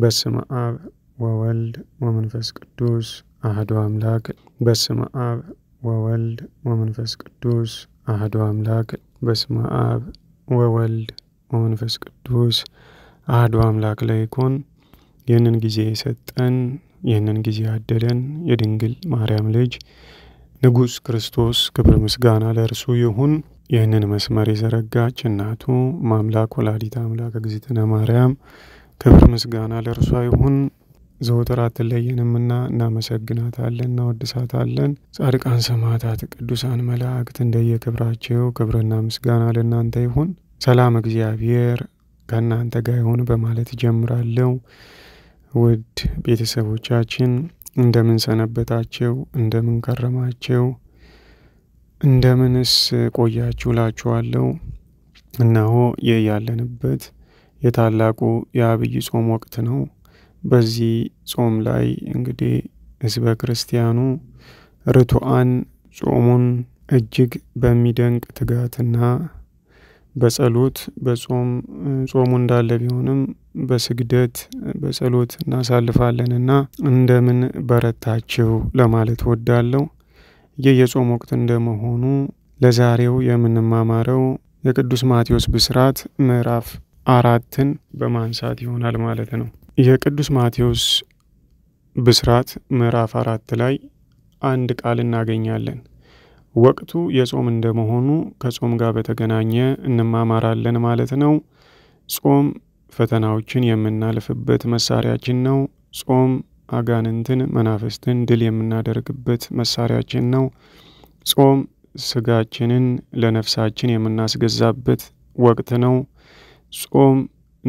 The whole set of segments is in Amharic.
በስመ አብ ወወልድ ወመንፈስ ቅዱስ አህዶ አምላክ። በስመ አብ ወወልድ ወመንፈስ ቅዱስ አህዶ አምላክ። በስመ አብ ወወልድ ወመንፈስ ቅዱስ አህዶ አምላክ ለይኩን። ይህንን ጊዜ የሰጠን ይህንን ጊዜ ያደለን የድንግል ማርያም ልጅ ንጉሥ ክርስቶስ ክብር ምስጋና ለእርሱ ይሁን። ይህንን መስመር የዘረጋች እናቱ ማምላክ ወላዲት አምላክ እግዝእትነ ማርያም ክብር ምስጋና ለእርሷ ይሁን። ዘውትር አትለየንምና እናመሰግናታለን፣ እናወድሳታለን። ጻድቃን፣ ሰማዕታት፣ ቅዱሳን መላእክት እንደየክብራቸው ክብርና ምስጋና ለእናንተ ይሁን። ሰላም እግዚአብሔር ከእናንተ ጋር ይሁን በማለት ጀምራለሁ። ውድ ቤተሰቦቻችን እንደምን ሰነበታቸው? እንደምን ከረማቸው? እንደምንስ ቆያችሁ ላችኋለሁ። እነሆ ይህ ያለንበት የታላቁ የአብይ ጾም ወቅት ነው። በዚህ ጾም ላይ እንግዲህ ህዝበ ክርስቲያኑ ርቱአን ጾሙን እጅግ በሚደንቅ ትጋትና በጸሎት በጾም ጾሙ እንዳለ ቢሆንም በስግደት በጸሎት እናሳልፋለንና እንደምን በረታችሁ ለማለት ወዳለው ይህ የጾም ወቅት እንደመሆኑ ለዛሬው የምንማማረው የቅዱስ ማቴዎስ ብስራት ምዕራፍ አራትን በማንሳት ይሆናል ማለት ነው። የቅዱስ ማቴዎስ ብስራት ምዕራፍ አራት ላይ አንድ ቃል እናገኛለን። ወቅቱ የጾም እንደመሆኑ ከጾም ጋር በተገናኘ እንማማራለን ማለት ነው። ጾም ፈተናዎችን የምናልፍበት መሳሪያችን ነው። ጾም አጋንንትን፣ መናፍስትን ድል የምናደርግበት መሳሪያችን ነው። ጾም ስጋችንን ለነፍሳችን የምናስገዛበት ወቅት ነው። ጾም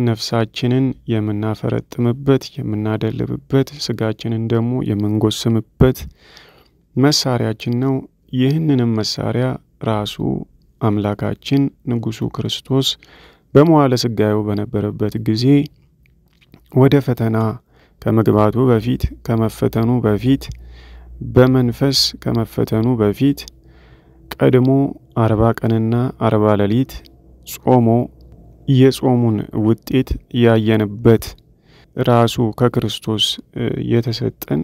ነፍሳችንን የምናፈረጥምበት፣ የምናደልብበት፣ ስጋችንን ደግሞ የምንጎስምበት መሳሪያችን ነው። ይህንንም መሳሪያ ራሱ አምላካችን ንጉሱ ክርስቶስ በመዋለ ስጋዩ በነበረበት ጊዜ ወደ ፈተና ከመግባቱ በፊት ከመፈተኑ በፊት በመንፈስ ከመፈተኑ በፊት ቀድሞ አርባ ቀንና አርባ ሌሊት ጾሞ የጾሙን ውጤት ያየንበት ራሱ ከክርስቶስ የተሰጠን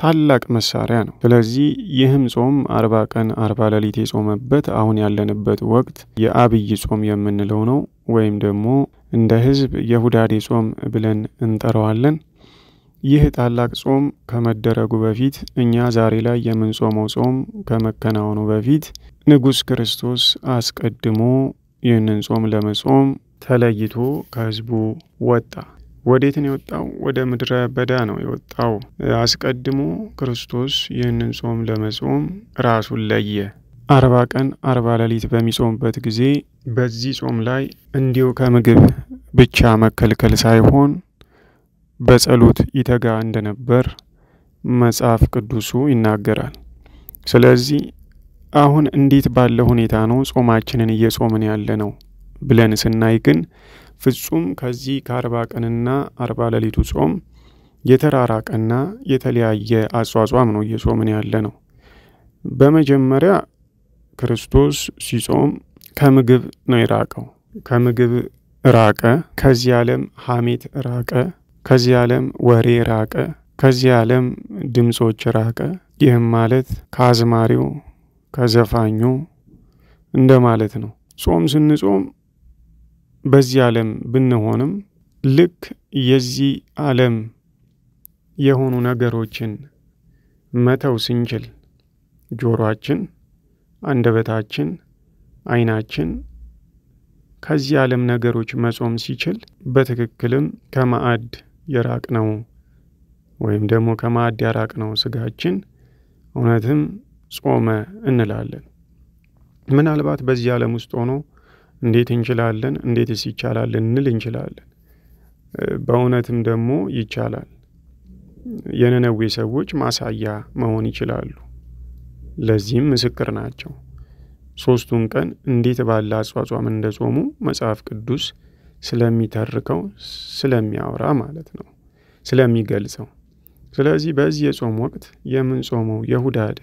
ታላቅ መሳሪያ ነው። ስለዚህ ይህም ጾም አርባ ቀን አርባ ሌሊት የጾመበት አሁን ያለንበት ወቅት የአብይ ጾም የምንለው ነው። ወይም ደግሞ እንደ ሕዝብ የሁዳዴ ጾም ብለን እንጠራዋለን። ይህ ታላቅ ጾም ከመደረጉ በፊት እኛ ዛሬ ላይ የምንጾመው ጾም ከመከናወኑ በፊት ንጉሥ ክርስቶስ አስቀድሞ ይህንን ጾም ለመጾም ተለይቶ ከህዝቡ ወጣ። ወዴት ነው የወጣው? ወደ ምድረ በዳ ነው የወጣው። አስቀድሞ ክርስቶስ ይህንን ጾም ለመጾም ራሱን ለየ። አርባ ቀን አርባ ሌሊት በሚጾምበት ጊዜ በዚህ ጾም ላይ እንዲሁ ከምግብ ብቻ መከልከል ሳይሆን በጸሎት ይተጋ እንደነበር መጽሐፍ ቅዱሱ ይናገራል። ስለዚህ አሁን እንዴት ባለ ሁኔታ ነው ጾማችንን እየጾምን ያለ ነው? ብለን ስናይ ግን ፍጹም ከዚህ ከአርባ ቀንና አርባ ሌሊቱ ጾም የተራራቀና የተለያየ አጿጿም ነው እየጾምን ያለ ነው። በመጀመሪያ ክርስቶስ ሲጾም ከምግብ ነው የራቀው። ከምግብ ራቀ፣ ከዚህ ዓለም ሐሜት ራቀ፣ ከዚህ ዓለም ወሬ ራቀ፣ ከዚህ ዓለም ድምፆች ራቀ። ይህም ማለት ከአዝማሪው ከዘፋኙ እንደ ማለት ነው። ጾም ስንጾም በዚህ ዓለም ብንሆንም ልክ የዚህ ዓለም የሆኑ ነገሮችን መተው ስንችል ጆሮአችን፣ አንደበታችን፣ አይናችን ከዚህ ዓለም ነገሮች መጾም ሲችል በትክክልም ከማዕድ የራቅ ነው ወይም ደግሞ ከማዕድ ያራቅ ነው ስጋችን እውነትም ጾመ እንላለን። ምናልባት በዚህ ዓለም ውስጥ ሆኖ እንዴት እንችላለን? እንዴትስ ይቻላል እንል እንችላለን። በእውነትም ደግሞ ይቻላል። የነነዌ ሰዎች ማሳያ መሆን ይችላሉ። ለዚህም ምስክር ናቸው። ሦስቱን ቀን እንዴት ባለ አጿጿም እንደጾሙ መጽሐፍ ቅዱስ ስለሚተርከው ስለሚያወራ ማለት ነው፣ ስለሚገልጸው። ስለዚህ በዚህ የጾም ወቅት የምንጾመው የሁዳዴ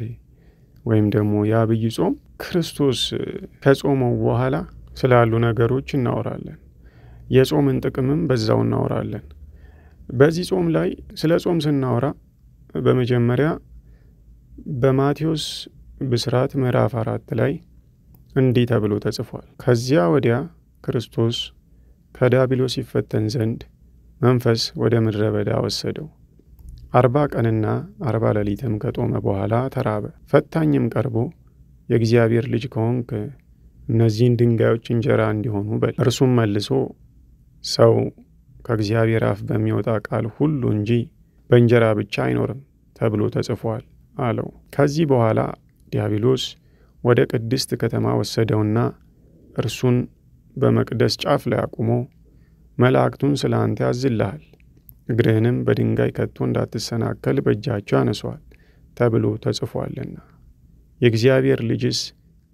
ወይም ደግሞ የአብይ ጾም ክርስቶስ ከጾመው በኋላ ስላሉ ነገሮች እናወራለን። የጾምን ጥቅምም በዛው እናወራለን። በዚህ ጾም ላይ ስለ ጾም ስናወራ በመጀመሪያ በማቴዎስ ብስራት ምዕራፍ አራት ላይ እንዲህ ተብሎ ተጽፏል። ከዚያ ወዲያ ክርስቶስ ከዲያብሎስ ይፈተን ዘንድ መንፈስ ወደ ምድረ በዳ ወሰደው። አርባ ቀንና አርባ ሌሊትም ከጦመ በኋላ ተራበ። ፈታኝም ቀርቦ የእግዚአብሔር ልጅ ከሆንክ እነዚህን ድንጋዮች እንጀራ እንዲሆኑ በል። እርሱም መልሶ ሰው ከእግዚአብሔር አፍ በሚወጣ ቃል ሁሉ እንጂ በእንጀራ ብቻ አይኖርም ተብሎ ተጽፏል አለው። ከዚህ በኋላ ዲያብሎስ ወደ ቅድስት ከተማ ወሰደውና እርሱን በመቅደስ ጫፍ ላይ አቁሞ መላእክቱን ስለ አንተ ያዝልሃል፣ እግርህንም በድንጋይ ከቶ እንዳትሰናከል በእጃቸው ያነሷል ተብሎ ተጽፏልና የእግዚአብሔር ልጅስ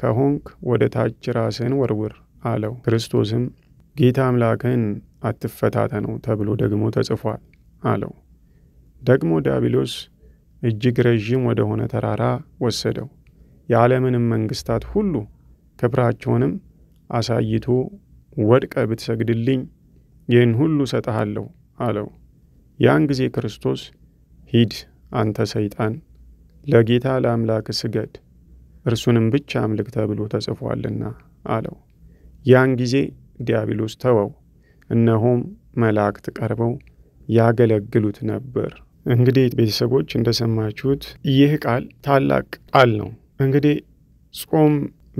ከሆንክ ወደ ታች ራስህን ወርውር አለው። ክርስቶስም ጌታ አምላክህን አትፈታተነው ተብሎ ደግሞ ተጽፏል አለው። ደግሞ ዲያብሎስ እጅግ ረዥም ወደ ሆነ ተራራ ወሰደው። የዓለምንም መንግስታት ሁሉ ክብራቸውንም አሳይቶ ወድቀ ብትሰግድልኝ ይህን ሁሉ ሰጠሃለሁ አለው። ያን ጊዜ ክርስቶስ ሂድ አንተ ሰይጣን፣ ለጌታ ለአምላክ ስገድ እርሱንም ብቻ አምልክ ተብሎ ተጽፏልና አለው። ያን ጊዜ ዲያብሎስ ተወው፣ እነሆም መላእክት ቀርበው ያገለግሉት ነበር። እንግዲህ ቤተሰቦች እንደሰማችሁት ይህ ቃል ታላቅ ቃል ነው። እንግዲህ ጾም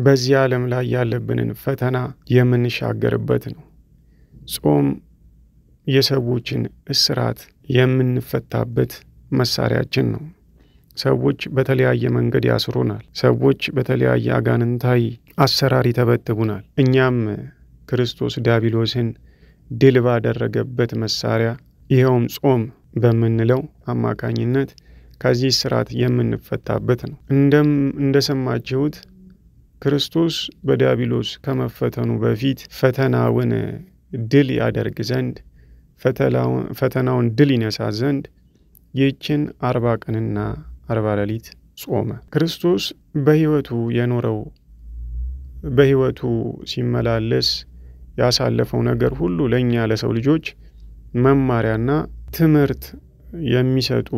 በዚህ ዓለም ላይ ያለብንን ፈተና የምንሻገርበት ነው። ጾም የሰዎችን እስራት የምንፈታበት መሳሪያችን ነው። ሰዎች በተለያየ መንገድ ያስሩናል። ሰዎች በተለያየ አጋንንታዊ አሰራር ይተበትቡናል። እኛም ክርስቶስ ዲያብሎስን ድል ባደረገበት መሳሪያ ይኸውም ጾም በምንለው አማካኝነት ከዚህ ስርዓት የምንፈታበት ነው። እንደሰማችሁት ክርስቶስ በዲያብሎስ ከመፈተኑ በፊት ፈተናውን ድል ያደርግ ዘንድ ፈተናውን ድል ይነሳ ዘንድ ይህችን አርባ ቀንና አርባ ሌሊት ጾመ። ክርስቶስ በሕይወቱ የኖረው በሕይወቱ ሲመላለስ ያሳለፈው ነገር ሁሉ ለእኛ ለሰው ልጆች መማሪያና ትምህርት የሚሰጡ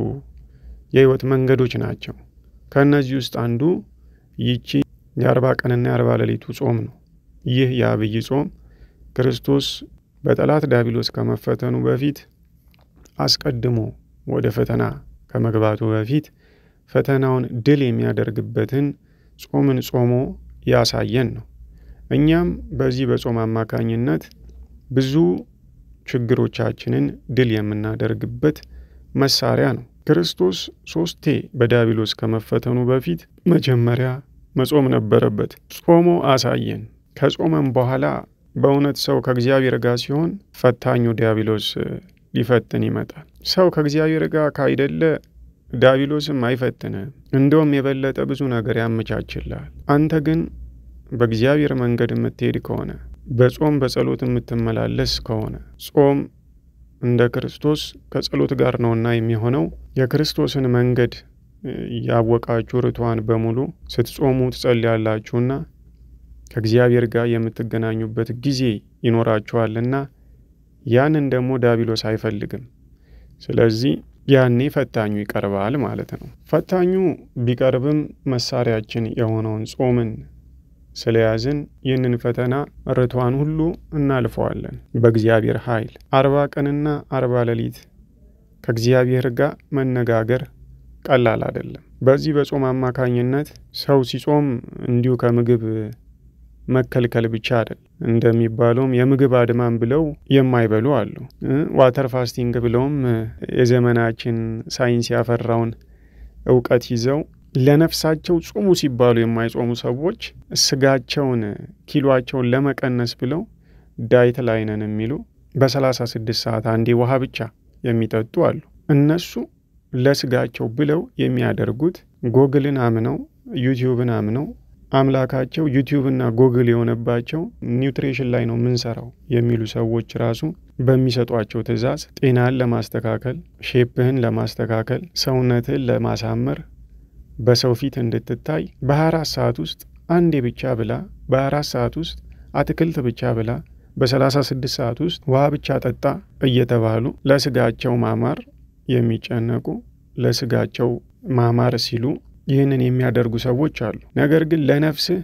የሕይወት መንገዶች ናቸው። ከእነዚህ ውስጥ አንዱ ይቺ የአርባ ቀንና የአርባ ሌሊቱ ጾም ነው። ይህ የአብይ ጾም ክርስቶስ በጠላት ዲያብሎስ ከመፈተኑ በፊት አስቀድሞ ወደ ፈተና ከመግባቱ በፊት ፈተናውን ድል የሚያደርግበትን ጾምን ጾሞ ያሳየን ነው። እኛም በዚህ በጾም አማካኝነት ብዙ ችግሮቻችንን ድል የምናደርግበት መሳሪያ ነው። ክርስቶስ ሶስቴ በዲያብሎስ ከመፈተኑ በፊት መጀመሪያ መጾም ነበረበት። ጾሞ አሳየን። ከጾመም በኋላ በእውነት ሰው ከእግዚአብሔር ጋር ሲሆን ፈታኙ ዲያብሎስ ሊፈትን ይመጣል። ሰው ከእግዚአብሔር ጋር ካይደለ ዳቢሎስም አይፈትነ፣ እንደውም የበለጠ ብዙ ነገር ያመቻችላል። አንተ ግን በእግዚአብሔር መንገድ የምትሄድ ከሆነ በጾም በጸሎት የምትመላለስ ከሆነ ጾም እንደ ክርስቶስ ከጸሎት ጋር ነውና የሚሆነው የክርስቶስን መንገድ ያወቃችሁ ርቷን በሙሉ ስትጾሙ ትጸልያላችሁና ከእግዚአብሔር ጋር የምትገናኙበት ጊዜ ይኖራችኋልና ያንን ደግሞ ዳቢሎስ አይፈልግም። ስለዚህ ያኔ ፈታኙ ይቀርባል ማለት ነው። ፈታኙ ቢቀርብም መሳሪያችን የሆነውን ጾምን ስለያዝን ይህንን ፈተና ርቷን ሁሉ እናልፈዋለን በእግዚአብሔር ኃይል። አርባ ቀንና አርባ ሌሊት ከእግዚአብሔር ጋር መነጋገር ቀላል አይደለም። በዚህ በጾም አማካኝነት ሰው ሲጾም እንዲሁ ከምግብ መከልከል ብቻ አይደል እንደሚባለውም የምግብ አድማን ብለው የማይበሉ አሉ። ዋተር ፋስቲንግ ብለውም የዘመናችን ሳይንስ ያፈራውን እውቀት ይዘው ለነፍሳቸው ጾሙ ሲባሉ የማይጾሙ ሰዎች ስጋቸውን ኪሏቸውን ለመቀነስ ብለው ዳይት ላይ ነን የሚሉ በ36 ሰዓት አንዴ ውሃ ብቻ የሚጠጡ አሉ። እነሱ ለስጋቸው ብለው የሚያደርጉት ጎግልን አምነው ዩቲዩብን አምነው አምላካቸው ዩቲዩብ እና ጎግል የሆነባቸው ኒውትሪሽን ላይ ነው የምንሰራው የሚሉ ሰዎች ራሱ በሚሰጧቸው ትዕዛዝ ጤናን ለማስተካከል፣ ሼፕህን ለማስተካከል፣ ሰውነትህን ለማሳመር፣ በሰው ፊት እንድትታይ በ24 ሰዓት ውስጥ አንዴ ብቻ ብላ፣ በ24 ሰዓት ውስጥ አትክልት ብቻ ብላ፣ በ36 ሰዓት ውስጥ ውሃ ብቻ ጠጣ እየተባሉ ለስጋቸው ማማር የሚጨነቁ ለስጋቸው ማማር ሲሉ ይህንን የሚያደርጉ ሰዎች አሉ። ነገር ግን ለነፍስህ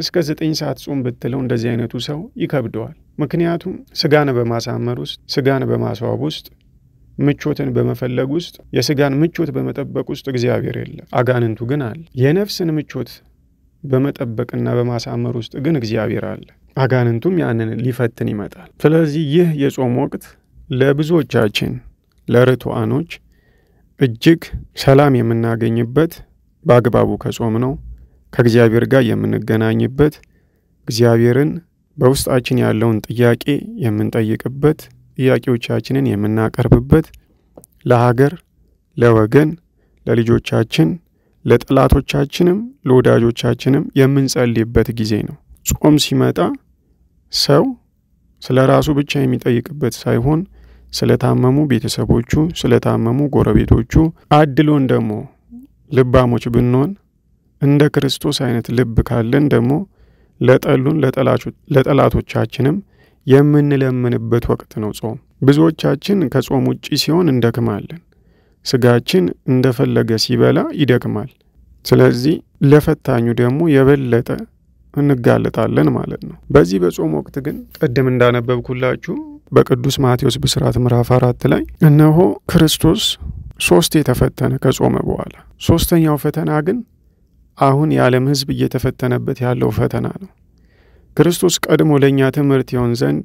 እስከ ዘጠኝ ሰዓት ጾም ብትለው እንደዚህ አይነቱ ሰው ይከብደዋል። ምክንያቱም ስጋን በማሳመር ውስጥ፣ ስጋን በማስዋብ ውስጥ፣ ምቾትን በመፈለግ ውስጥ፣ የስጋን ምቾት በመጠበቅ ውስጥ እግዚአብሔር የለም፣ አጋንንቱ ግን አለ። የነፍስን ምቾት በመጠበቅና በማሳመር ውስጥ ግን እግዚአብሔር አለ። አጋንንቱም ያንን ሊፈትን ይመጣል። ስለዚህ ይህ የጾም ወቅት ለብዙዎቻችን ለርቱዓኖች እጅግ ሰላም የምናገኝበት በአግባቡ ከጾም ነው ከእግዚአብሔር ጋር የምንገናኝበት እግዚአብሔርን በውስጣችን ያለውን ጥያቄ የምንጠይቅበት ጥያቄዎቻችንን የምናቀርብበት ለሀገር፣ ለወገን፣ ለልጆቻችን፣ ለጠላቶቻችንም ለወዳጆቻችንም የምንጸልይበት ጊዜ ነው። ጾም ሲመጣ ሰው ስለ ራሱ ብቻ የሚጠይቅበት ሳይሆን ስለታመሙ ቤተሰቦቹ፣ ስለታመሙ ጎረቤቶቹ አድሎን ደግሞ ልባሞች ብንሆን እንደ ክርስቶስ አይነት ልብ ካለን ደግሞ ለጠሉን ለጠላቶቻችንም የምንለምንበት ወቅት ነው ጾም። ብዙዎቻችን ከጾም ውጪ ሲሆን እንደክማለን። ስጋችን እንደፈለገ ሲበላ ይደክማል። ስለዚህ ለፈታኙ ደግሞ የበለጠ እንጋለጣለን ማለት ነው። በዚህ በጾም ወቅት ግን ቅድም እንዳነበብኩላችሁ በቅዱስ ማቴዎስ ብስራት ምዕራፍ አራት ላይ እነሆ ክርስቶስ ሶስት የተፈተነ ከጾመ በኋላ ሦስተኛው ፈተና ግን አሁን የዓለም ሕዝብ እየተፈተነበት ያለው ፈተና ነው። ክርስቶስ ቀድሞ ለእኛ ትምህርት ይሆን ዘንድ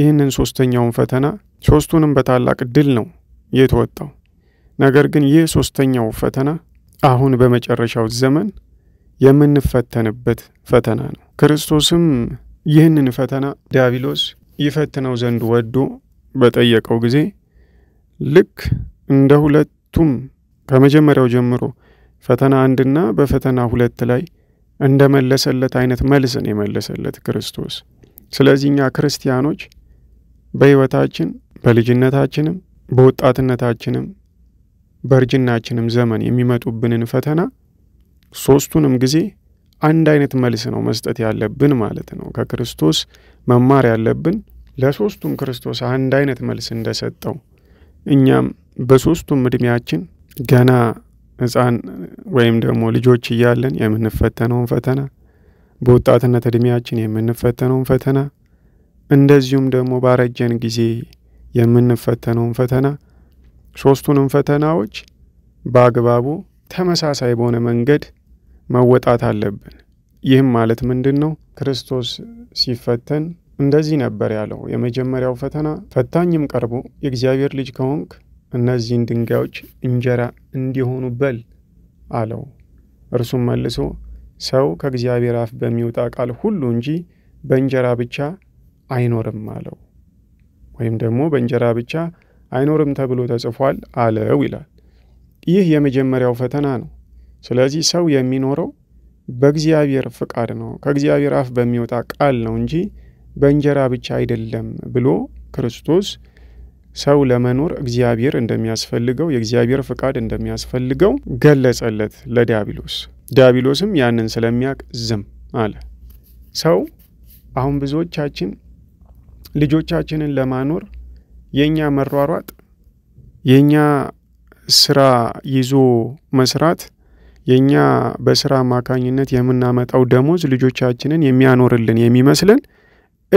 ይህንን ሦስተኛውን ፈተና ሦስቱንም በታላቅ ድል ነው የተወጣው። ነገር ግን ይህ ሦስተኛው ፈተና አሁን በመጨረሻው ዘመን የምንፈተንበት ፈተና ነው። ክርስቶስም ይህንን ፈተና ዲያብሎስ ይፈትነው ዘንድ ወዶ በጠየቀው ጊዜ ልክ እንደ ሁለቱም ከመጀመሪያው ጀምሮ ፈተና አንድና በፈተና ሁለት ላይ እንደመለሰለት አይነት መልስን የመለሰለት ክርስቶስ። ስለዚህ እኛ ክርስቲያኖች በሕይወታችን በልጅነታችንም በወጣትነታችንም በእርጅናችንም ዘመን የሚመጡብንን ፈተና ሶስቱንም ጊዜ አንድ አይነት መልስ ነው መስጠት ያለብን ማለት ነው። ከክርስቶስ መማር ያለብን ለሶስቱም ክርስቶስ አንድ አይነት መልስ እንደሰጠው እኛም በሶስቱም ዕድሜያችን ገና ህፃን ወይም ደግሞ ልጆች እያለን የምንፈተነውን ፈተና በወጣትነት እድሜያችን የምንፈተነውን ፈተና እንደዚሁም ደግሞ ባረጀን ጊዜ የምንፈተነውን ፈተና ሶስቱንም ፈተናዎች በአግባቡ ተመሳሳይ በሆነ መንገድ መወጣት አለብን። ይህም ማለት ምንድን ነው? ክርስቶስ ሲፈተን እንደዚህ ነበር ያለው። የመጀመሪያው ፈተና ፈታኝም ቀርቦ የእግዚአብሔር ልጅ ከሆንክ እነዚህን ድንጋዮች እንጀራ እንዲሆኑ በል አለው። እርሱም መልሶ ሰው ከእግዚአብሔር አፍ በሚወጣ ቃል ሁሉ እንጂ በእንጀራ ብቻ አይኖርም አለው። ወይም ደግሞ በእንጀራ ብቻ አይኖርም ተብሎ ተጽፏል አለው ይላል። ይህ የመጀመሪያው ፈተና ነው። ስለዚህ ሰው የሚኖረው በእግዚአብሔር ፍቃድ ነው፣ ከእግዚአብሔር አፍ በሚወጣ ቃል ነው እንጂ በእንጀራ ብቻ አይደለም ብሎ ክርስቶስ ሰው ለመኖር እግዚአብሔር እንደሚያስፈልገው የእግዚአብሔር ፍቃድ እንደሚያስፈልገው ገለጸለት ለዲያብሎስ። ዲያብሎስም ያንን ስለሚያውቅ ዝም አለ። ሰው አሁን ብዙዎቻችን ልጆቻችንን ለማኖር የእኛ መሯሯጥ፣ የእኛ ስራ ይዞ መስራት፣ የእኛ በስራ አማካኝነት የምናመጣው ደሞዝ ልጆቻችንን የሚያኖርልን የሚመስለን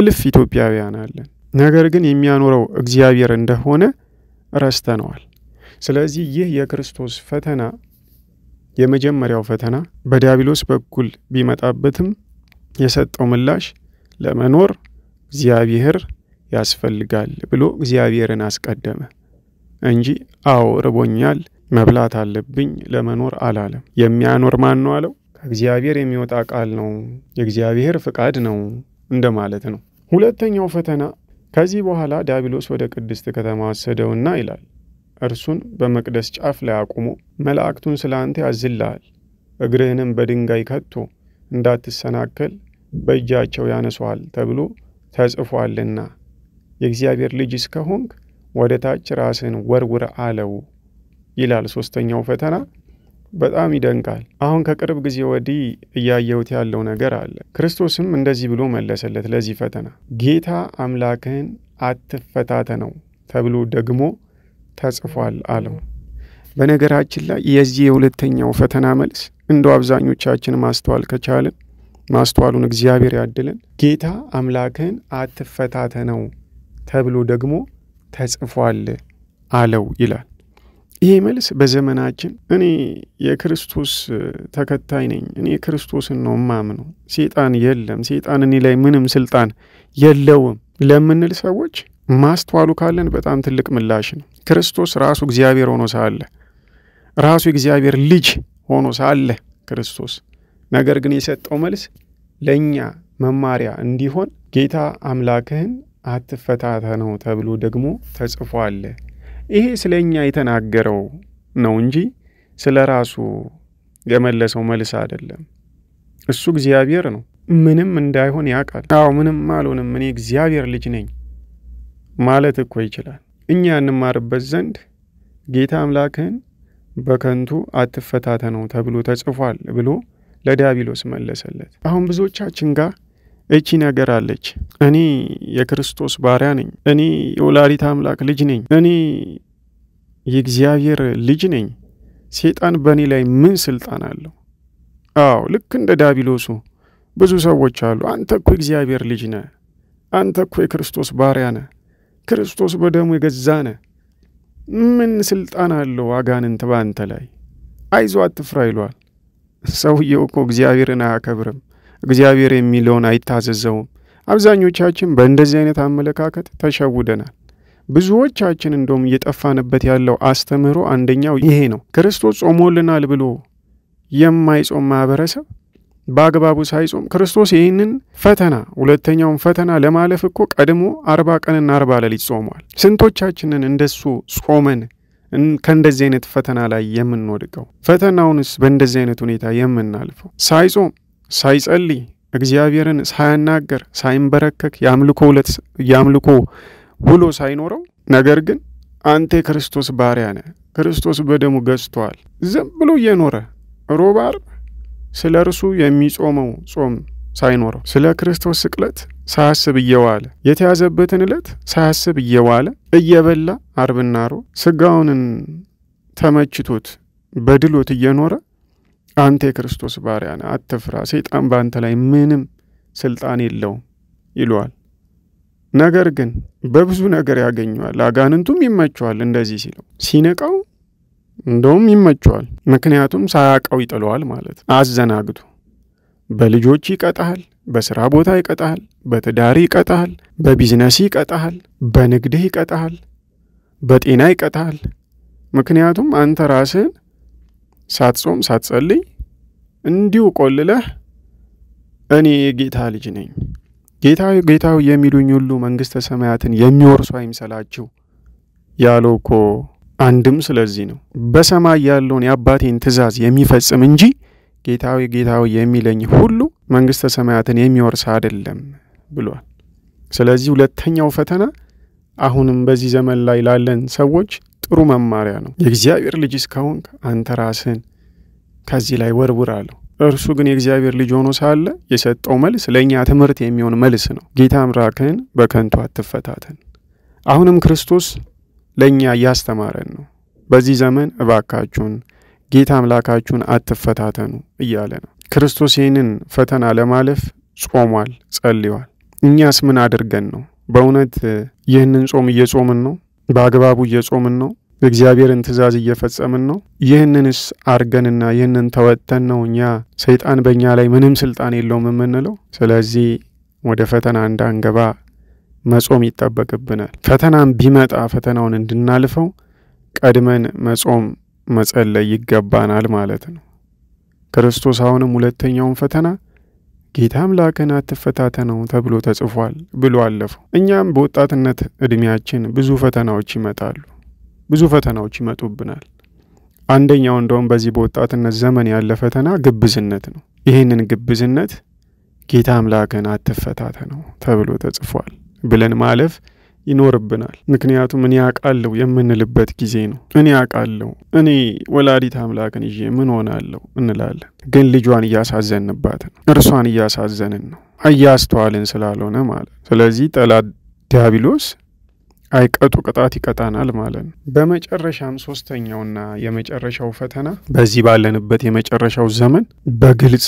እልፍ ኢትዮጵያውያን አለን። ነገር ግን የሚያኖረው እግዚአብሔር እንደሆነ ረስተነዋል። ስለዚህ ይህ የክርስቶስ ፈተና የመጀመሪያው ፈተና በዲያብሎስ በኩል ቢመጣበትም የሰጠው ምላሽ ለመኖር እግዚአብሔር ያስፈልጋል ብሎ እግዚአብሔርን አስቀደመ እንጂ አዎ ርቦኛል፣ መብላት አለብኝ ለመኖር አላለም። የሚያኖር ማን ነው አለው? ከእግዚአብሔር የሚወጣ ቃል ነው፣ የእግዚአብሔር ፍቃድ ነው እንደማለት ነው። ሁለተኛው ፈተና ከዚህ በኋላ ዲያብሎስ ወደ ቅድስት ከተማ ወሰደውና ይላል እርሱን በመቅደስ ጫፍ ላይ አቁሞ መላእክቱን ስለ አንተ ያዝልሃል፣ እግርህንም በድንጋይ ከቶ እንዳትሰናከል በእጃቸው ያነሷል ተብሎ ተጽፏልና የእግዚአብሔር ልጅ እስከሆንክ ወደ ታች ራስህን ወርውር አለው ይላል። ሶስተኛው ፈተና በጣም ይደንቃል። አሁን ከቅርብ ጊዜ ወዲህ እያየሁት ያለው ነገር አለ። ክርስቶስም እንደዚህ ብሎ መለሰለት ለዚህ ፈተና ጌታ አምላክህን አትፈታተነው ተብሎ ደግሞ ተጽፏል አለው። በነገራችን ላይ የዚህ የሁለተኛው ፈተና መልስ እንደ አብዛኞቻችን ማስተዋል ከቻልን ማስተዋሉን እግዚአብሔር ያድልን። ጌታ አምላክህን አትፈታተነው ተብሎ ደግሞ ተጽፏል አለው ይላል። ይሄ መልስ በዘመናችን እኔ የክርስቶስ ተከታይ ነኝ፣ እኔ ክርስቶስን ነው ማምነው፣ ሴጣን የለም፣ ሴጣን እኔ ላይ ምንም ስልጣን የለውም ለምንል ሰዎች ማስተዋሉ ካለን በጣም ትልቅ ምላሽ ነው። ክርስቶስ ራሱ እግዚአብሔር ሆኖ ሳለ ራሱ የእግዚአብሔር ልጅ ሆኖ ሳለ ክርስቶስ ነገር ግን የሰጠው መልስ ለእኛ መማሪያ እንዲሆን ጌታ አምላክህን አትፈታተነው ተብሎ ደግሞ ተጽፏል። ይሄ ስለ እኛ የተናገረው ነው እንጂ ስለ ራሱ የመለሰው መልስ አይደለም። እሱ እግዚአብሔር ነው። ምንም እንዳይሆን ያውቃል። አዎ ምንም አልሆንም፣ እኔ እግዚአብሔር ልጅ ነኝ ማለት እኮ ይችላል። እኛ እንማርበት ዘንድ ጌታ አምላክህን በከንቱ አትፈታተነው ተብሎ ተጽፏል ብሎ ለዲያብሎስ መለሰለት። አሁን ብዙዎቻችን ጋር እቺ ነገር አለች። እኔ የክርስቶስ ባሪያ ነኝ፣ እኔ የወላዲት አምላክ ልጅ ነኝ፣ እኔ የእግዚአብሔር ልጅ ነኝ። ሴጣን በእኔ ላይ ምን ስልጣን አለው? አዎ ልክ እንደ ዳቢሎሱ ብዙ ሰዎች አሉ። አንተ እኮ የእግዚአብሔር ልጅ ነ አንተ እኮ የክርስቶስ ባሪያ ነ ክርስቶስ በደሙ የገዛ ነ ምን ስልጣን አለው አጋንንት በአንተ ላይ? አይዞ አትፍራ ይሏል። ሰውየው እኮ እግዚአብሔርን አያከብርም። እግዚአብሔር የሚለውን አይታዘዘውም። አብዛኞቻችን በእንደዚህ አይነት አመለካከት ተሸውደናል። ብዙዎቻችን እንደውም እየጠፋንበት ያለው አስተምህሮ አንደኛው ይሄ ነው። ክርስቶስ ጾሞልናል ብሎ የማይጾም ማህበረሰብ በአግባቡ ሳይጾም ክርስቶስ ይህንን ፈተና ሁለተኛውን ፈተና ለማለፍ እኮ ቀድሞ አርባ ቀንና አርባ ሌሊት ጾሟል። ስንቶቻችንን እንደሱ ጾመን ከእንደዚህ አይነት ፈተና ላይ የምንወድቀው? ፈተናውንስ በእንደዚህ አይነት ሁኔታ የምናልፈው? ሳይጾም ሳይጸልይ እግዚአብሔርን ሳያናገር ሳይንበረከክ የአምልኮ ውለት የአምልኮ ውሎ ሳይኖረው ነገር ግን አንተ የክርስቶስ ባሪያ ነ ክርስቶስ በደሙ ገዝቷል ዝም ብሎ እየኖረ ሮብ አርብ ስለ እርሱ የሚጾመው ጾም ሳይኖረው ስለ ክርስቶስ ስቅለት ሳያስብ እየዋለ የተያዘበትን ዕለት ሳያስብ እየዋለ እየበላ አርብና ሮ ስጋውንን ተመችቶት በድሎት እየኖረ አንተ የክርስቶስ ባሪያ ነህ፣ አትፍራ፣ ሰይጣን በአንተ ላይ ምንም ስልጣን የለውም ይለዋል። ነገር ግን በብዙ ነገር ያገኘዋል። አጋንንቱም ይመቸዋል። እንደዚህ ሲለው ሲነቃው እንደውም ይመቸዋል። ምክንያቱም ሳያቃው ይጥለዋል ማለት አዘናግቶ በልጆች ይቀጣሃል፣ በስራ ቦታ ይቀጣሃል፣ በትዳር ይቀጣሃል፣ በቢዝነስ ይቀጣሃል፣ በንግድህ ይቀጣሃል፣ በጤና ይቀጣሃል። ምክንያቱም አንተ ራስህን ሳትጾም ሳትጸልይ እንዲሁ ቆልለህ እኔ የጌታ ልጅ ነኝ ጌታ ጌታው የሚሉኝ ሁሉ መንግሥተ ሰማያትን የሚወርሱ አይምሰላችሁ ያለው እኮ አንድም ስለዚህ ነው። በሰማይ ያለውን የአባቴን ትእዛዝ የሚፈጽም እንጂ ጌታዊ ጌታዊ የሚለኝ ሁሉ መንግሥተ ሰማያትን የሚወርስ አይደለም ብሏል። ስለዚህ ሁለተኛው ፈተና አሁንም በዚህ ዘመን ላይ ላለን ሰዎች ጥሩ መማሪያ ነው። የእግዚአብሔር ልጅ እስከሆንክ አንተ ራስን ከዚህ ላይ ወርውር አለው። እርሱ ግን የእግዚአብሔር ልጅ ሆኖ ሳለ የሰጠው መልስ ለእኛ ትምህርት የሚሆን መልስ ነው። ጌታ አምላክህን በከንቱ አትፈታተን። አሁንም ክርስቶስ ለእኛ እያስተማረን ነው። በዚህ ዘመን እባካችሁን ጌታ አምላካችሁን አትፈታተኑ እያለ ነው። ክርስቶስ ይህንን ፈተና ለማለፍ ጾሟል፣ ጸልዋል። እኛስ ምን አድርገን ነው? በእውነት ይህንን ጾም እየጾምን ነው? በአግባቡ እየጾምን ነው? እግዚአብሔርን ትእዛዝ እየፈጸምን ነው? ይህንንስ አርገንና ይህንን ተወጥተን ነው እኛ ሰይጣን በእኛ ላይ ምንም ስልጣን የለውም የምንለው? ስለዚህ ወደ ፈተና እንዳንገባ መጾም ይጠበቅብናል። ፈተናም ቢመጣ ፈተናውን እንድናልፈው ቀድመን መጾም መጸለይ ይገባናል ማለት ነው። ክርስቶስ አሁንም ሁለተኛውን ፈተና ጌታ አምላክን አትፈታተነው ተብሎ ተጽፏል ብሎ አለፈው። እኛም በወጣትነት ዕድሜያችን ብዙ ፈተናዎች ይመጣሉ፣ ብዙ ፈተናዎች ይመጡብናል። አንደኛው እንደውም በዚህ በወጣትነት ዘመን ያለ ፈተና ግብዝነት ነው። ይህንን ግብዝነት ጌታ አምላክን አትፈታተነው ተብሎ ተጽፏል ብለን ማለፍ ይኖርብናል። ምክንያቱም እኔ አውቃለሁ የምንልበት ጊዜ ነው። እኔ አውቃለሁ እኔ ወላዲት አምላክን ይዤ ምን ሆናለሁ እንላለን። ግን ልጇን እያሳዘንባት ነው። እርሷን እያሳዘንን ነው። እያስተዋልን ስላልሆነ ማለት ስለዚህ ጠላት ዲያብሎስ አይቀጡ ቅጣት ይቀጣናል ማለት ነው። በመጨረሻም ሶስተኛውና የመጨረሻው ፈተና በዚህ ባለንበት የመጨረሻው ዘመን በግልጽ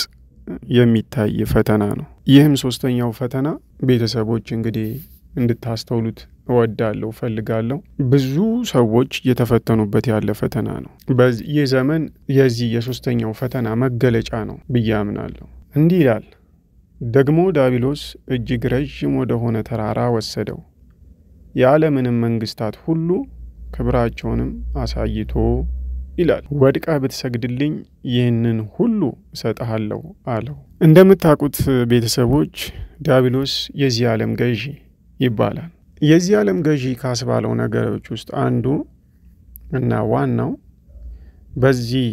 የሚታይ ፈተና ነው። ይህም ሶስተኛው ፈተና ቤተሰቦች እንግዲህ እንድታስተውሉት እወዳለሁ ፈልጋለሁ። ብዙ ሰዎች እየተፈተኑበት ያለ ፈተና ነው። ይህ ዘመን የዚህ የሶስተኛው ፈተና መገለጫ ነው ብዬ አምናለሁ። እንዲህ ይላል፣ ደግሞ ዳቢሎስ እጅግ ረዥም ወደሆነ ተራራ ወሰደው፣ የዓለምንም መንግስታት ሁሉ ክብራቸውንም አሳይቶ ይላል። ወድቃ ብትሰግድልኝ ይህንን ሁሉ እሰጥሃለሁ አለው። እንደምታውቁት ቤተሰቦች ዳቢሎስ የዚህ ዓለም ገዢ ይባላል። የዚህ ዓለም ገዢ ካስባለው ነገሮች ውስጥ አንዱ እና ዋናው በዚህ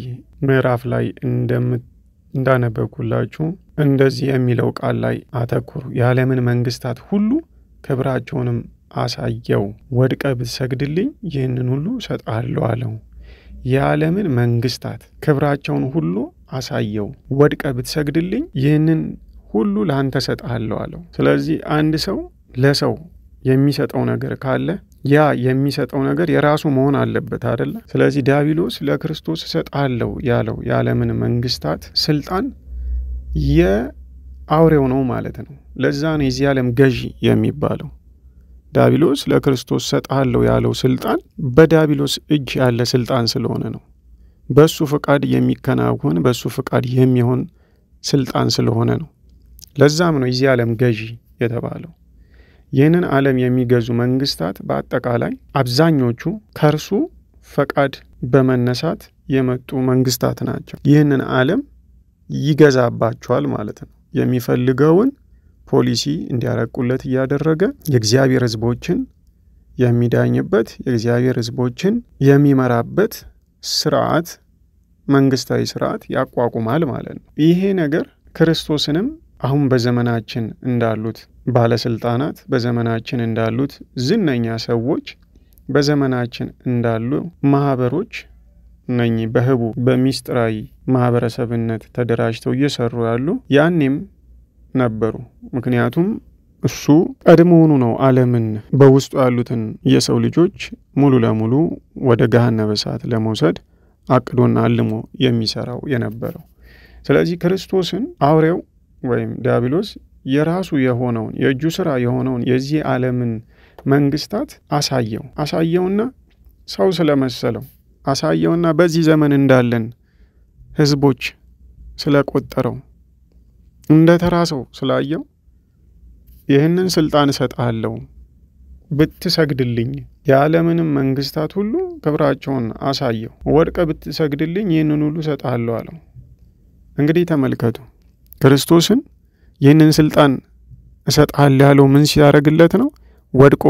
ምዕራፍ ላይ እንዳነበብኩላችሁ እንደዚህ የሚለው ቃል ላይ አተኩሩ። የዓለምን መንግስታት ሁሉ ክብራቸውንም አሳየው፣ ወድቀ ብትሰግድልኝ ይህንን ሁሉ እሰጥሃለሁ አለው። የዓለምን መንግስታት ክብራቸውን ሁሉ አሳየው፣ ወድቀ ብትሰግድልኝ ይህንን ሁሉ ለአንተ እሰጥሃለሁ አለው። ስለዚህ አንድ ሰው ለሰው የሚሰጠው ነገር ካለ ያ የሚሰጠው ነገር የራሱ መሆን አለበት አደለ? ስለዚህ ዲያብሎስ ለክርስቶስ እሰጣለሁ ያለው የዓለምን መንግስታት ስልጣን የአውሬው ነው ማለት ነው። ለዛ ነው የዚህ ዓለም ገዢ የሚባለው። ዲያብሎስ ለክርስቶስ እሰጣለሁ ያለው ስልጣን በዲያብሎስ እጅ ያለ ስልጣን ስለሆነ ነው። በሱ ፍቃድ የሚከናወን በሱ ፍቃድ የሚሆን ስልጣን ስለሆነ ነው። ለዛም ነው የዚህ ዓለም ገዢ የተባለው። ይህንን ዓለም የሚገዙ መንግስታት በአጠቃላይ አብዛኞቹ ከእርሱ ፈቃድ በመነሳት የመጡ መንግስታት ናቸው። ይህንን ዓለም ይገዛባቸዋል ማለት ነው። የሚፈልገውን ፖሊሲ እንዲያረቁለት እያደረገ የእግዚአብሔር ሕዝቦችን የሚዳኝበት የእግዚአብሔር ሕዝቦችን የሚመራበት ስርዓት መንግስታዊ ስርዓት ያቋቁማል ማለት ነው። ይሄ ነገር ክርስቶስንም አሁን በዘመናችን እንዳሉት ባለስልጣናት በዘመናችን እንዳሉት ዝነኛ ሰዎች በዘመናችን እንዳሉ ማህበሮች እነኚህ በህቡ በሚስጥራዊ ማህበረሰብነት ተደራጅተው እየሰሩ ያሉ ያኔም ነበሩ። ምክንያቱም እሱ ቀድሞውኑ ነው ዓለምን በውስጡ ያሉትን የሰው ልጆች ሙሉ ለሙሉ ወደ ገሃነመ እሳት ለመውሰድ አቅዶና አልሞ የሚሰራው የነበረው። ስለዚህ ክርስቶስን አውሬው ወይም ዲያብሎስ የራሱ የሆነውን የእጁ ስራ የሆነውን የዚህ ዓለምን መንግስታት አሳየው አሳየውና ሰው ስለመሰለው አሳየውና በዚህ ዘመን እንዳለን ህዝቦች ስለቆጠረው እንደ ተራ ሰው ስላየው ይህንን ስልጣን እሰጥሃለሁ ብትሰግድልኝ የዓለምንም መንግስታት ሁሉ ክብራቸውን አሳየው ወድቀ ብትሰግድልኝ ይህንን ሁሉ እሰጥሃለሁ አለው። እንግዲህ ተመልከቱ ክርስቶስን ይህንን ስልጣን እሰጥሃለሁ ያለው ምን ሲያደርግለት ነው? ወድቆ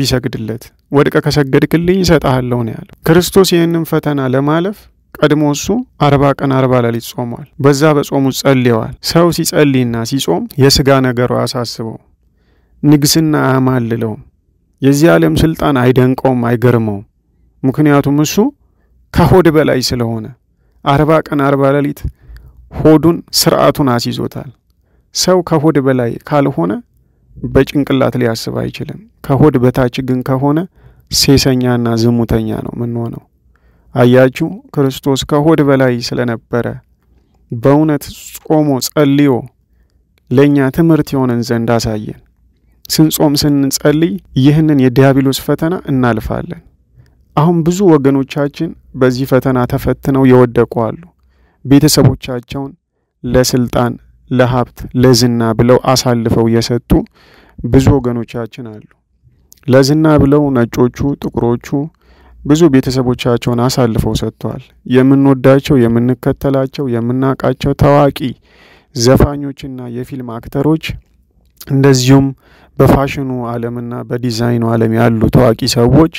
ቢሰግድለት ወድቀ ከሰገድክልኝ እሰጥሃለሁ ነው ያለው። ክርስቶስ ይህንን ፈተና ለማለፍ ቀድሞ እሱ አርባ ቀን አርባ ሌሊት ጾሟል። በዛ በጾሙ ጸልየዋል። ሰው ሲጸልይና ሲጾም የስጋ ነገሩ አሳስበው ንግስና አያማልለውም፣ የዚህ ዓለም ስልጣን አይደንቀውም፣ አይገርመውም። ምክንያቱም እሱ ከሆድ በላይ ስለሆነ አርባ ቀን አርባ ሌሊት ሆዱን ስርዓቱን አስይዞታል። ሰው ከሆድ በላይ ካልሆነ በጭንቅላት ሊያስብ አይችልም። ከሆድ በታች ግን ከሆነ ሴሰኛና ዝሙተኛ ነው የምንሆነው። አያችሁ፣ ክርስቶስ ከሆድ በላይ ስለነበረ በእውነት ጾሞ ጸልዮ ለእኛ ትምህርት የሆነን ዘንድ አሳየን። ስንጾም ስንጸልይ ይህንን የዲያብሎስ ፈተና እናልፋለን። አሁን ብዙ ወገኖቻችን በዚህ ፈተና ተፈትነው የወደቁ አሉ። ቤተሰቦቻቸውን ለስልጣን ለሀብት፣ ለዝና ብለው አሳልፈው የሰጡ ብዙ ወገኖቻችን አሉ። ለዝና ብለው ነጮቹ፣ ጥቁሮቹ ብዙ ቤተሰቦቻቸውን አሳልፈው ሰጥተዋል። የምንወዳቸው፣ የምንከተላቸው፣ የምናውቃቸው ታዋቂ ዘፋኞችና የፊልም አክተሮች እንደዚሁም በፋሽኑ ዓለምና በዲዛይኑ ዓለም ያሉ ታዋቂ ሰዎች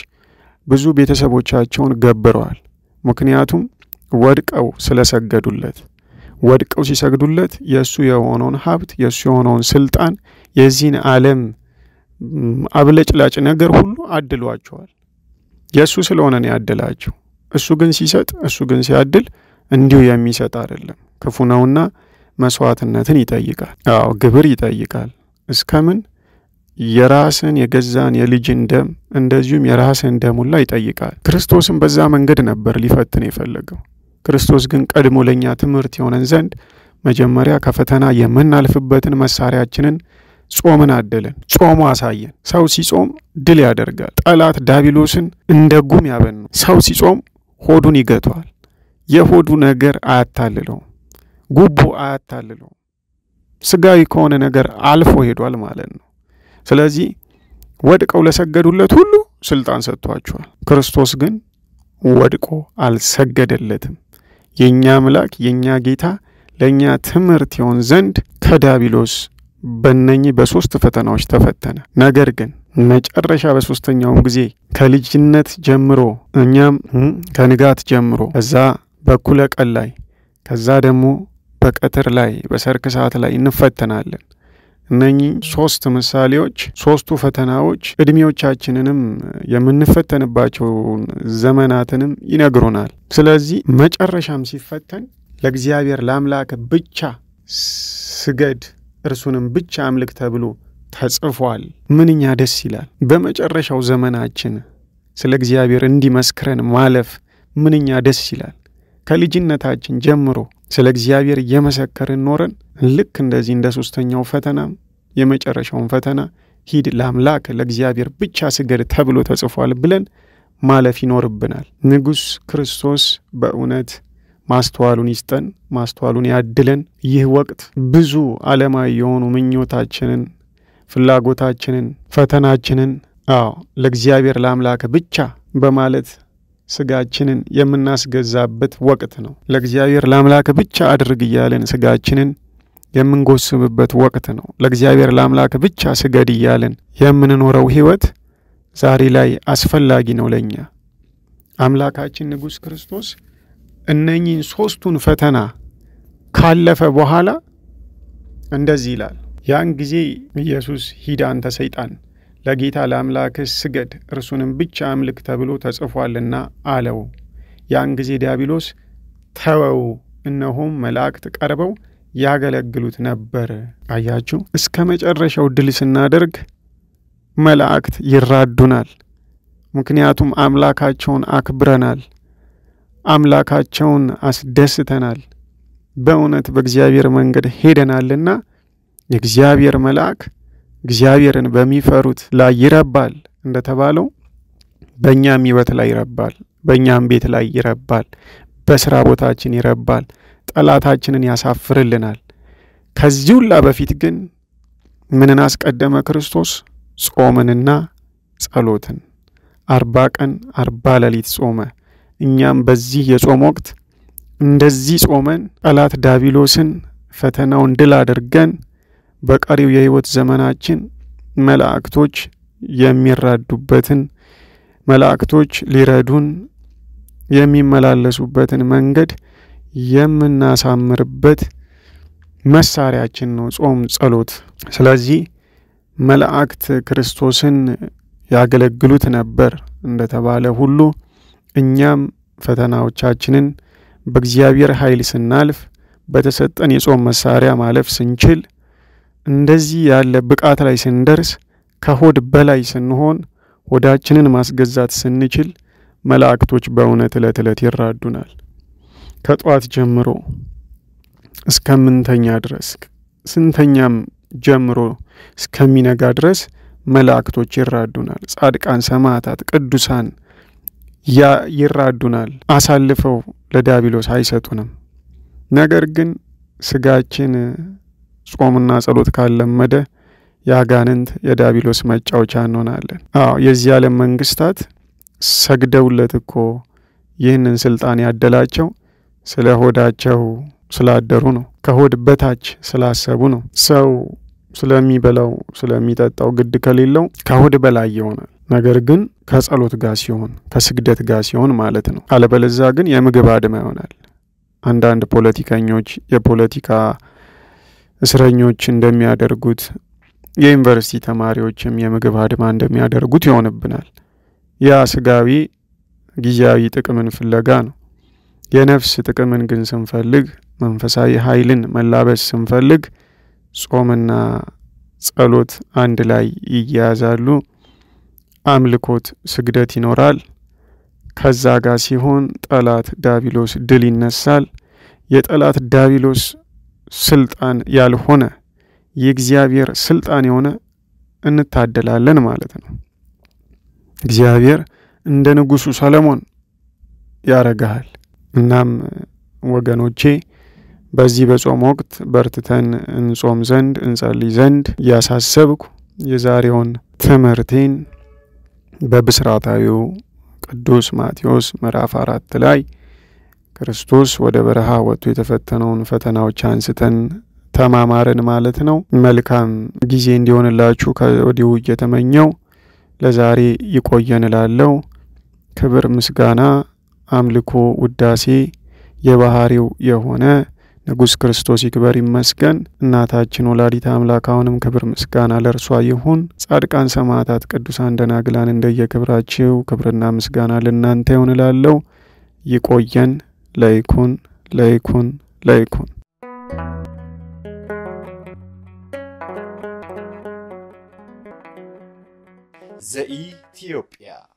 ብዙ ቤተሰቦቻቸውን ገብረዋል። ምክንያቱም ወድቀው ስለሰገዱለት ወድቀው ሲሰግዱለት የእሱ የሆነውን ሀብት የእሱ የሆነውን ስልጣን የዚህን ዓለም አብለጭላጭ ነገር ሁሉ አድሏቸዋል። የእሱ ስለሆነ ነው ያደላቸው። እሱ ግን ሲሰጥ፣ እሱ ግን ሲያድል እንዲሁ የሚሰጥ አይደለም። ክፉ ነውና መስዋዕትነትን ይጠይቃል። አዎ ግብር ይጠይቃል። እስከምን የራስን የገዛን የልጅን ደም እንደዚሁም የራስን ደም ሁላ ይጠይቃል። ክርስቶስን በዛ መንገድ ነበር ሊፈትን የፈለገው። ክርስቶስ ግን ቀድሞ ለእኛ ትምህርት የሆነን ዘንድ መጀመሪያ ከፈተና የምናልፍበትን መሳሪያችንን ጾምን አደለን። ጾሙ አሳየን። ሰው ሲጾም ድል ያደርጋል። ጠላት ዳቢሎስን እንደ ጉም ያበኑ። ሰው ሲጾም ሆዱን ይገቷል። የሆዱ ነገር አያታልለውም። ጉቦ አያታልለውም። ስጋዊ ከሆነ ነገር አልፎ ሄዷል ማለት ነው። ስለዚህ ወድቀው ለሰገዱለት ሁሉ ስልጣን ሰጥቷቸዋል። ክርስቶስ ግን ወድቆ አልሰገደለትም። የእኛ አምላክ የእኛ ጌታ ለእኛ ትምህርት ይሆን ዘንድ ከዳቢሎስ በነኚህ በሶስት ፈተናዎች ተፈተነ። ነገር ግን መጨረሻ በሶስተኛውም ጊዜ ከልጅነት ጀምሮ እኛም ከንጋት ጀምሮ ከዛ በኩለ ቀን ላይ ከዛ ደግሞ በቀትር ላይ በሰርክ ሰዓት ላይ እንፈተናለን። እነኚህ ሶስት ምሳሌዎች ሶስቱ ፈተናዎች እድሜዎቻችንንም የምንፈተንባቸውን ዘመናትንም ይነግሩናል። ስለዚህ መጨረሻም ሲፈተን ለእግዚአብሔር ለአምላክ ብቻ ስገድ፣ እርሱንም ብቻ አምልክ ተብሎ ተጽፏል። ምንኛ ደስ ይላል! በመጨረሻው ዘመናችን ስለ እግዚአብሔር እንዲመስክረን ማለፍ ምንኛ ደስ ይላል! ከልጅነታችን ጀምሮ ስለ እግዚአብሔር እየመሰከርን ኖረን ልክ እንደዚህ እንደ ሶስተኛው ፈተና የመጨረሻውን ፈተና ሂድ ለአምላክ ለእግዚአብሔር ብቻ ስገድ ተብሎ ተጽፏል ብለን ማለፍ ይኖርብናል። ንጉሥ ክርስቶስ በእውነት ማስተዋሉን ይስጠን፣ ማስተዋሉን ያድለን። ይህ ወቅት ብዙ ዓለማዊ የሆኑ ምኞታችንን፣ ፍላጎታችንን፣ ፈተናችንን አዎ ለእግዚአብሔር ለአምላክ ብቻ በማለት ስጋችንን የምናስገዛበት ወቅት ነው። ለእግዚአብሔር ለአምላክ ብቻ አድርግ እያልን ስጋችንን የምንጎስምበት ወቅት ነው። ለእግዚአብሔር ለአምላክ ብቻ ስገድ እያልን የምንኖረው ህይወት ዛሬ ላይ አስፈላጊ ነው ለእኛ። አምላካችን ንጉሥ ክርስቶስ እነኚህን ሦስቱን ፈተና ካለፈ በኋላ እንደዚህ ይላል። ያን ጊዜ ኢየሱስ ሂድ አንተ ሰይጣን ለጌታ ለአምላክህ ስገድ እርሱንም ብቻ አምልክ ተብሎ ተጽፏልና አለው። ያን ጊዜ ዲያብሎስ ተወው፣ እነሆም መላእክት ቀርበው ያገለግሉት ነበር። አያችሁ፣ እስከ መጨረሻው ድል ስናደርግ መላእክት ይራዱናል። ምክንያቱም አምላካቸውን አክብረናል፣ አምላካቸውን አስደስተናል፣ በእውነት በእግዚአብሔር መንገድ ሄደናልና የእግዚአብሔር መልአክ እግዚአብሔርን በሚፈሩት ላይ ይረባል እንደተባለው በእኛም ሕይወት ላይ ይረባል፣ በእኛም ቤት ላይ ይረባል፣ በስራ ቦታችን ይረባል፣ ጠላታችንን ያሳፍርልናል። ከዚህ ሁላ በፊት ግን ምንን አስቀደመ ክርስቶስ? ጾምንና ጸሎትን አርባ ቀን አርባ ሌሊት ጾመ። እኛም በዚህ የጾም ወቅት እንደዚህ ጾመን ጠላት ዳቢሎስን ፈተናውን ድል አድርገን በቀሪው የህይወት ዘመናችን መላእክቶች የሚራዱበትን መላእክቶች ሊረዱን የሚመላለሱበትን መንገድ የምናሳምርበት መሳሪያችን ነው ጾም፣ ጸሎት። ስለዚህ መላእክት ክርስቶስን ያገለግሉት ነበር እንደተባለ ሁሉ እኛም ፈተናዎቻችንን በእግዚአብሔር ኃይል ስናልፍ በተሰጠን የጾም መሳሪያ ማለፍ ስንችል እንደዚህ ያለ ብቃት ላይ ስንደርስ ከሆድ በላይ ስንሆን ሆዳችንን ማስገዛት ስንችል መላእክቶች በእውነት እለት እለት ይራዱናል። ከጠዋት ጀምሮ እስከምንተኛ ድረስ ስንተኛም ጀምሮ እስከሚነጋ ድረስ መላእክቶች ይራዱናል። ጻድቃን፣ ሰማዕታት፣ ቅዱሳን ይራዱናል። አሳልፈው ለዲያብሎስ አይሰጡንም። ነገር ግን ስጋችን ጾምና ጸሎት ካልለመደ የአጋንንት የዳቢሎስ መጫወቻ እንሆናለን። አዎ የዚህ ዓለም መንግስታት ሰግደውለት እኮ ይህንን ስልጣን ያደላቸው ስለ ሆዳቸው ስላደሩ ነው። ከሆድ በታች ስላሰቡ ነው። ሰው ስለሚበላው ስለሚጠጣው ግድ ከሌለው ከሆድ በላይ ይሆናል። ነገር ግን ከጸሎት ጋር ሲሆን ከስግደት ጋር ሲሆን ማለት ነው። አለበለዛ ግን የምግብ አድማ ይሆናል። አንዳንድ ፖለቲከኞች የፖለቲካ እስረኞች እንደሚያደርጉት የዩኒቨርሲቲ ተማሪዎችም የምግብ አድማ እንደሚያደርጉት ይሆንብናል። ያ ስጋዊ ጊዜያዊ ጥቅምን ፍለጋ ነው። የነፍስ ጥቅምን ግን ስንፈልግ፣ መንፈሳዊ ኃይልን መላበስ ስንፈልግ ጾምና ጸሎት አንድ ላይ ይያያዛሉ። አምልኮት፣ ስግደት ይኖራል። ከዛ ጋር ሲሆን ጠላት ዳቢሎስ ድል ይነሳል። የጠላት ዳቢሎስ ስልጣን ያልሆነ የእግዚአብሔር ስልጣን የሆነ እንታደላለን ማለት ነው። እግዚአብሔር እንደ ንጉሱ ሰለሞን ያረግሃል። እናም ወገኖቼ በዚህ በጾም ወቅት በርትተን እንጾም ዘንድ እንጸልይ ዘንድ እያሳሰብኩ የዛሬውን ትምህርቴን በብስራታዊው ቅዱስ ማቴዎስ ምዕራፍ አራት ላይ ክርስቶስ ወደ በረሃ ወጥቶ የተፈተነውን ፈተናዎች አንስተን ተማማርን ማለት ነው። መልካም ጊዜ እንዲሆንላችሁ ከወዲሁ እየተመኘው ለዛሬ ይቆየን እላለሁ። ክብር ምስጋና፣ አምልኮ፣ ውዳሴ የባህሪው የሆነ ንጉሥ ክርስቶስ ይክበር ይመስገን። እናታችን ወላዲተ አምላክ አሁንም ክብር ምስጋና ለእርሷ ይሁን። ጻድቃን፣ ሰማዕታት፣ ቅዱሳን ደናግላን እንደየክብራችሁ ክብርና ምስጋና ለእናንተ ይሁን እላለሁ። ይቆየን። لا يكون لا يكون لا يكون ዘኢትዮጵያ